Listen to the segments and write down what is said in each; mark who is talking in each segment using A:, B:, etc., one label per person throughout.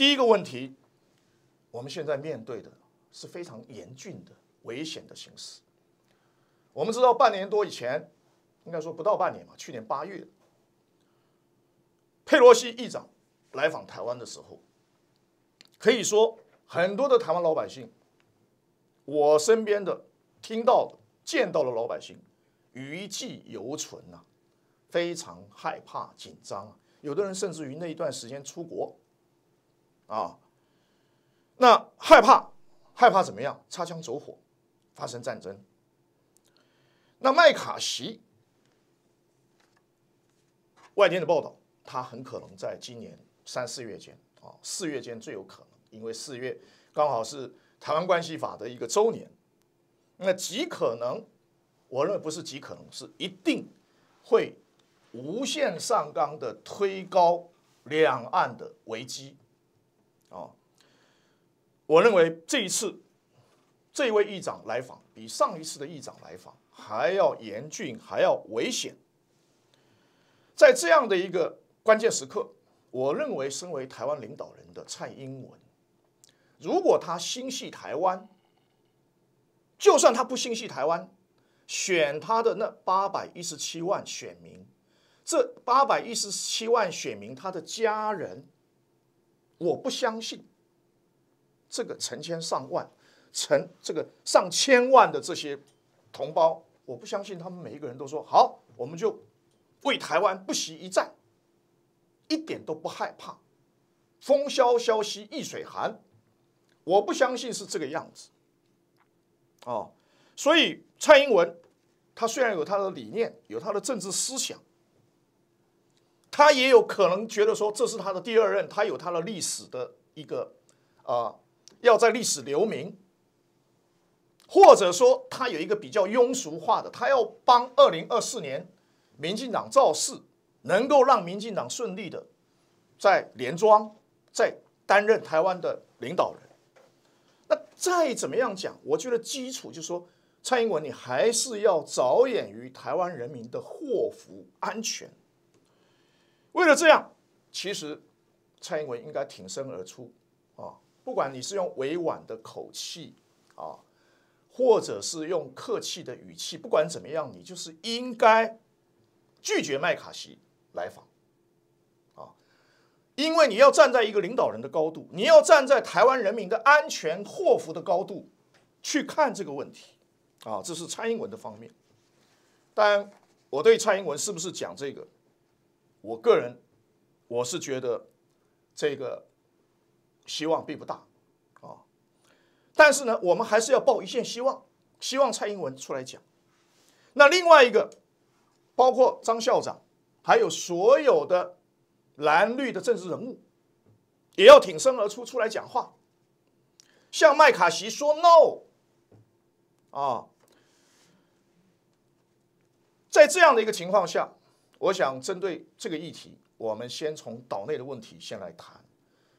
A: 第一个问题，我们现在面对的是非常严峻的危险的形势。我们知道半年多以前，应该说不到半年吧，去年八月，佩洛西议长来访台湾的时候，可以说很多的台湾老百姓，我身边的听到的、见到的老百姓，余悸犹存呐，非常害怕、紧张，有的人甚至于那一段时间出国。啊，那害怕害怕怎么样？擦枪走火，发生战争。那麦卡锡，外电的报道，他很可能在今年三四月间啊，四月间最有可能，因为四月刚好是台湾关系法的一个周年，那极可能，我认为不是极可能是一定会无限上纲的推高两岸的危机。哦，我认为这一次这位议长来访比上一次的议长来访还要严峻，还要危险。在这样的一个关键时刻，我认为身为台湾领导人的蔡英文，如果他心系台湾，就算他不心系台湾，选他的那八百一十七万选民，这八百一十七万选民他的家人。我不相信这个成千上万、成这个上千万的这些同胞，我不相信他们每一个人都说好，我们就为台湾不惜一战，一点都不害怕。风萧萧兮易水寒，我不相信是这个样子。哦，所以蔡英文他虽然有他的理念，有他的政治思想。他也有可能觉得说，这是他的第二任，他有他的历史的一个啊，要在历史留名，或者说他有一个比较庸俗化的，他要帮二零二四年民进党造势，能够让民进党顺利的在连庄，在担任台湾的领导人。那再怎么样讲，我觉得基础就说，蔡英文你还是要着眼于台湾人民的祸福安全。为了这样，其实蔡英文应该挺身而出啊！不管你是用委婉的口气啊，或者是用客气的语气，不管怎么样，你就是应该拒绝麦卡锡来访啊！因为你要站在一个领导人的高度，你要站在台湾人民的安全祸福的高度去看这个问题啊！这是蔡英文的方面，但我对蔡英文是不是讲这个？我个人，我是觉得这个希望并不大啊。但是呢，我们还是要抱一线希望，希望蔡英文出来讲。那另外一个，包括张校长，还有所有的蓝绿的政治人物，也要挺身而出，出来讲话，向麦卡锡说 no 啊。在这样的一个情况下。我想针对这个议题，我们先从岛内的问题先来谈。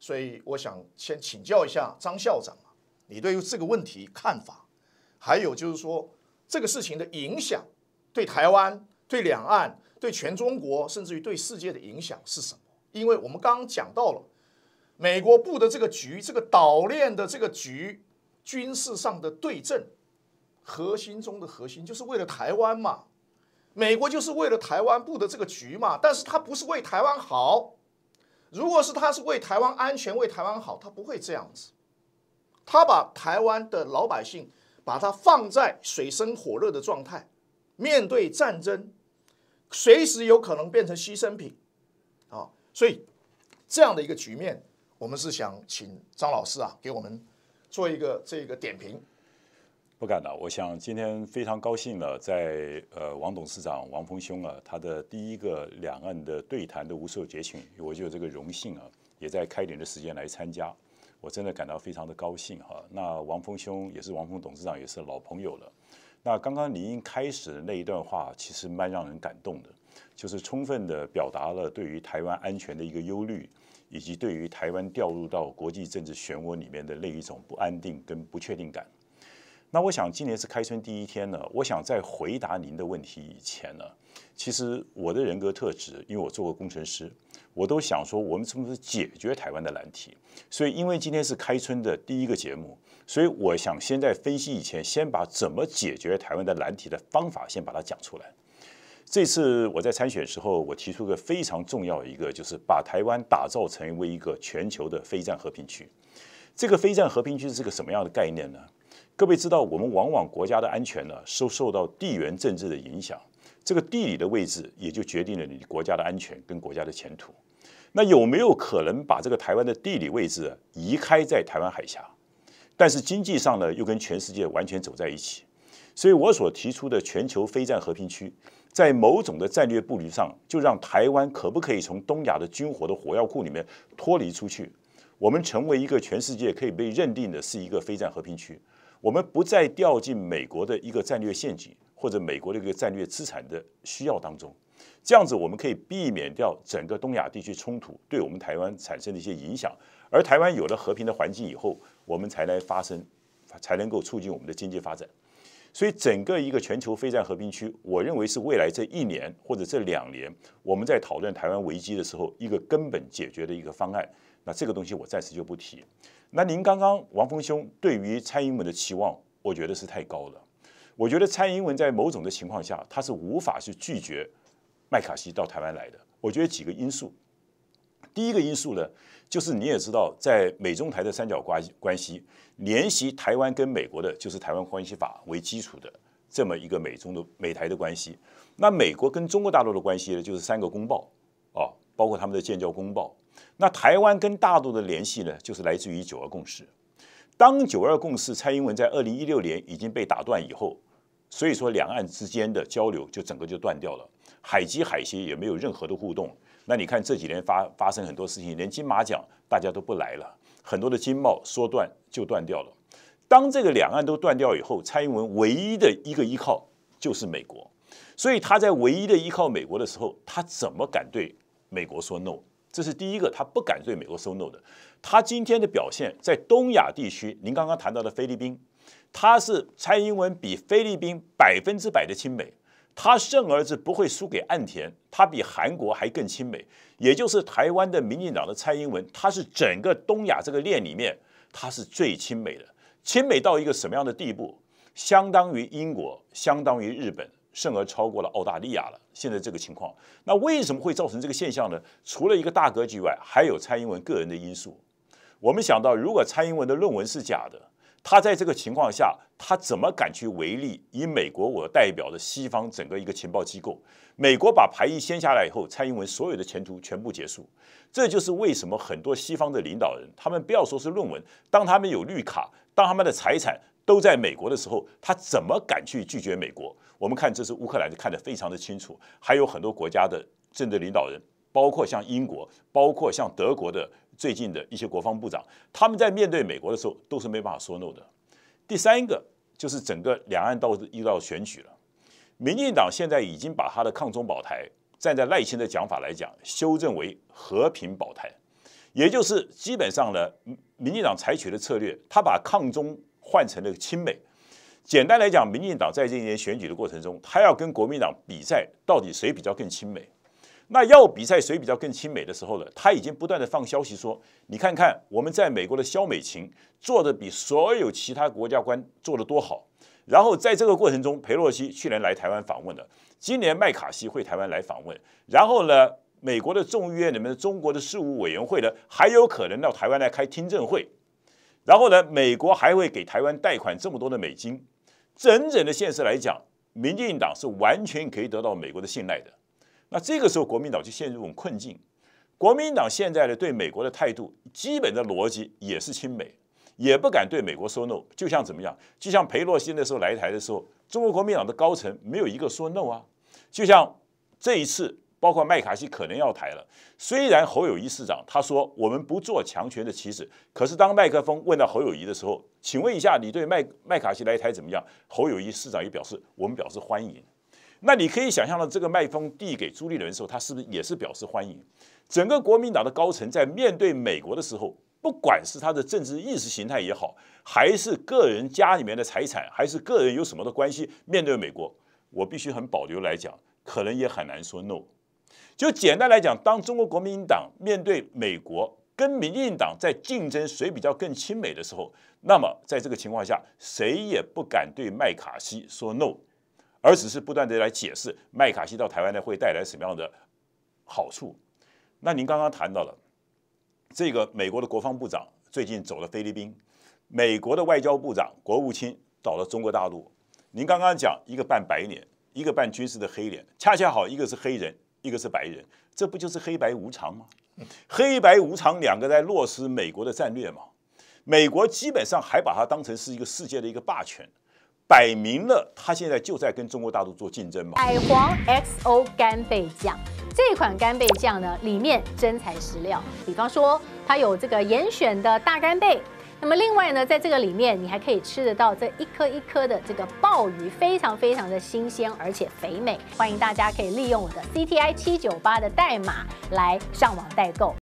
A: 所以，我想先请教一下张校长啊，你对于这个问题看法，还有就是说这个事情的影响对台湾、对两岸、对全中国，甚至于对世界的影响是什么？因为我们刚刚讲到了美国布的这个局，这个岛链的这个局，军事上的对阵，核心中的核心，就是为了台湾嘛。美国就是为了台湾布的这个局嘛，但是他不是为台湾好。如果是他是为台湾安全、为台湾好，他不会这样子。他把台湾的老百姓把他放在水深火热的状态，面对战争，随时有可能变成牺牲品啊！所以这样的一个局面，我们是想请张老师啊，给我们做一个这个点评。
B: 不敢了，我想今天非常高兴呢，在呃王董事长王峰兄啊他的第一个两岸的对谈的无数节群，我就有这个荣幸啊，也在开年的时间来参加，我真的感到非常的高兴哈。那王峰兄也是王峰董事长也是老朋友了，那刚刚您开始的那一段话其实蛮让人感动的，就是充分的表达了对于台湾安全的一个忧虑，以及对于台湾掉入到国际政治漩涡里面的那一种不安定跟不确定感。那我想今年是开春第一天呢。我想在回答您的问题以前呢，其实我的人格特质，因为我做过工程师，我都想说我们不是解决台湾的难题。所以，因为今天是开春的第一个节目，所以我想先在分析以前，先把怎么解决台湾的难题的方法先把它讲出来。这次我在参选时候，我提出个非常重要的一个，就是把台湾打造成为一个全球的非战和平区。这个非战和平区是个什么样的概念呢？各位知道，我们往往国家的安全呢，受受到地缘政治的影响，这个地理的位置也就决定了你国家的安全跟国家的前途。那有没有可能把这个台湾的地理位置移开在台湾海峡，但是经济上呢又跟全世界完全走在一起？所以我所提出的全球非战和平区，在某种的战略布局上，就让台湾可不可以从东亚的军火的火药库里面脱离出去，我们成为一个全世界可以被认定的是一个非战和平区？我们不再掉进美国的一个战略陷阱，或者美国的一个战略资产的需要当中，这样子我们可以避免掉整个东亚地区冲突对我们台湾产生的一些影响。而台湾有了和平的环境以后，我们才来发生，才能够促进我们的经济发展。所以，整个一个全球非战和平区，我认为是未来这一年或者这两年我们在讨论台湾危机的时候一个根本解决的一个方案。那这个东西我暂时就不提。那您刚刚王峰兄对于蔡英文的期望，我觉得是太高了。我觉得蔡英文在某种的情况下，他是无法去拒绝麦卡锡到台湾来的。我觉得几个因素，第一个因素呢，就是你也知道，在美中台的三角关关系，联系台湾跟美国的，就是《台湾关系法》为基础的这么一个美中的美台的关系。那美国跟中国大陆的关系呢，就是三个公报啊，包括他们的建交公报。那台湾跟大陆的联系呢，就是来自于九二共识。当九二共识，蔡英文在二零一六年已经被打断以后，所以说两岸之间的交流就整个就断掉了，海基海协也没有任何的互动。那你看这几年发发生很多事情，连金马奖大家都不来了，很多的经贸说断就断掉了。当这个两岸都断掉以后，蔡英文唯一的一个依靠就是美国，所以他在唯一的依靠美国的时候，他怎么敢对美国说 no？这是第一个，他不敢对美国说 no 的。他今天的表现，在东亚地区，您刚刚谈到的菲律宾，他是蔡英文比菲律宾百分之百的亲美，他胜儿子不会输给岸田，他比韩国还更亲美，也就是台湾的民进党的蔡英文，他是整个东亚这个链里面，他是最亲美的，亲美到一个什么样的地步？相当于英国，相当于日本。甚而超过了澳大利亚了。现在这个情况，那为什么会造成这个现象呢？除了一个大格局外，还有蔡英文个人的因素。我们想到，如果蔡英文的论文是假的，他在这个情况下，他怎么敢去违例？以美国，我代表的西方整个一个情报机构，美国把排异掀下来以后，蔡英文所有的前途全部结束。这就是为什么很多西方的领导人，他们不要说是论文，当他们有绿卡，当他们的财产。都在美国的时候，他怎么敢去拒绝美国？我们看，这是乌克兰看得非常的清楚，还有很多国家的政治领导人，包括像英国，包括像德国的最近的一些国防部长，他们在面对美国的时候都是没办法说 no 的。第三个就是整个两岸到遇到选举了，民进党现在已经把他的抗中保台，站在耐心的讲法来讲，修正为和平保台，也就是基本上呢，民进党采取的策略，他把抗中。换成了亲美。简单来讲，民进党在这一年选举的过程中，他要跟国民党比赛，到底谁比较更亲美。那要比赛谁比较更亲美的时候呢，他已经不断的放消息说，你看看我们在美国的萧美琴做的比所有其他国家官做的多好。然后在这个过程中，佩洛西去年来台湾访问的，今年麦卡锡会台湾来访问。然后呢，美国的众议院里面的中国的事务委员会呢，还有可能到台湾来开听证会。然后呢，美国还会给台湾贷款这么多的美金，整整的现实来讲，民进党是完全可以得到美国的信赖的。那这个时候，国民党就陷入一种困境。国民党现在的对美国的态度，基本的逻辑也是亲美，也不敢对美国说 no。就像怎么样？就像裴洛西那时候来台的时候，中国国民党的高层没有一个说 no 啊。就像这一次。包括麦卡锡可能要抬了。虽然侯友谊市长他说我们不做强权的棋子，可是当麦克风问到侯友谊的时候，请问一下你对麦麦卡锡来台怎么样？侯友谊市长也表示我们表示欢迎。那你可以想象到这个麦克风递给朱立伦的时候，他是不是也是表示欢迎？整个国民党的高层在面对美国的时候，不管是他的政治意识形态也好，还是个人家里面的财产，还是个人有什么的关系，面对美国，我必须很保留来讲，可能也很难说 no。就简单来讲，当中国国民党面对美国跟民进党在竞争谁比较更亲美的时候，那么在这个情况下，谁也不敢对麦卡锡说 no，而只是不断的来解释麦卡锡到台湾呢会带来什么样的好处。那您刚刚谈到了这个美国的国防部长最近走了菲律宾，美国的外交部长国务卿到了中国大陆。您刚刚讲一个扮白脸，一个扮军事的黑脸，恰恰好一个是黑人。一个是白人，这不就是黑白无常吗？黑白无常两个在落实美国的战略嘛。美国基本上还把它当成是一个世界的一个霸权，摆明了他现在就在跟中国大陆做竞争嘛。
A: 海皇 XO 干贝酱
B: 这款干贝酱呢，里面真材实料，比方说它有这个严选的大干贝。那么另外呢，在这个里面，你还可以吃得到这一颗一颗的这个鲍鱼，非常非常的新鲜，而且肥美。欢迎大家可以利用我的 C T I 七九八的代码来上网代购。